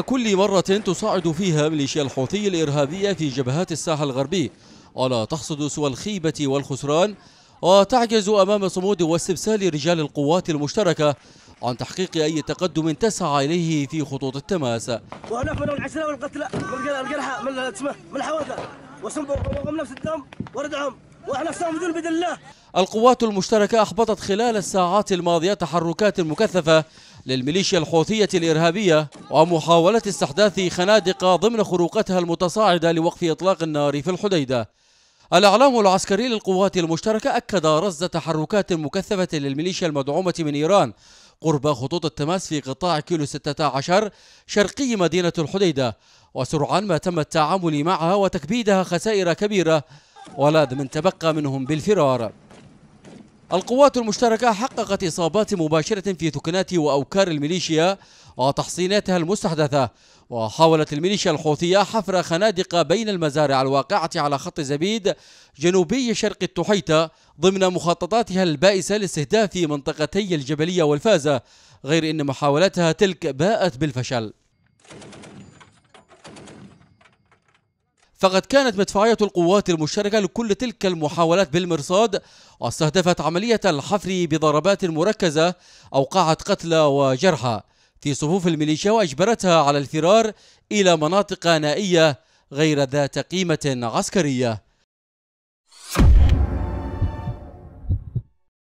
ككل مرة تصعد فيها ميليشيا الحوثي الإرهابية في جبهات الساحة الغربي ولا تحصد سوى الخيبة والخسران وتعجز أمام صمود واستبسال رجال القوات المشتركة عن تحقيق أي تقدم تسعى إليه في خطوط التماس من الحوادث نفس الدم واحنا صامدون الله القوات المشتركة أحبطت خلال الساعات الماضية تحركات مكثفة للميليشيا الحوثية الإرهابية ومحاولة استحداث خنادق ضمن خروقتها المتصاعدة لوقف إطلاق النار في الحديدة الإعلام العسكري للقوات المشتركة أكد رصد تحركات مكثفة للميليشيا المدعومة من إيران قرب خطوط التماس في قطاع كيلو 16 شرقي مدينة الحديدة وسرعان ما تم التعامل معها وتكبيدها خسائر كبيرة ولاد من تبقى منهم بالفرار القوات المشتركة حققت إصابات مباشرة في ثكنات وأوكار الميليشيا وتحصيناتها المستحدثة وحاولت الميليشيا الحوثية حفر خنادق بين المزارع الواقعة على خط زبيد جنوبي شرق التحيتة ضمن مخططاتها البائسة لاستهداف منطقتي الجبلية والفازة غير أن محاولاتها تلك باءت بالفشل فقد كانت مدفعية القوات المشتركة لكل تلك المحاولات بالمرصاد واستهدفت عملية الحفر بضربات مركزة أوقعت قتلى وجرحى في صفوف الميليشيا وأجبرتها على الفرار إلى مناطق نائية غير ذات قيمة عسكرية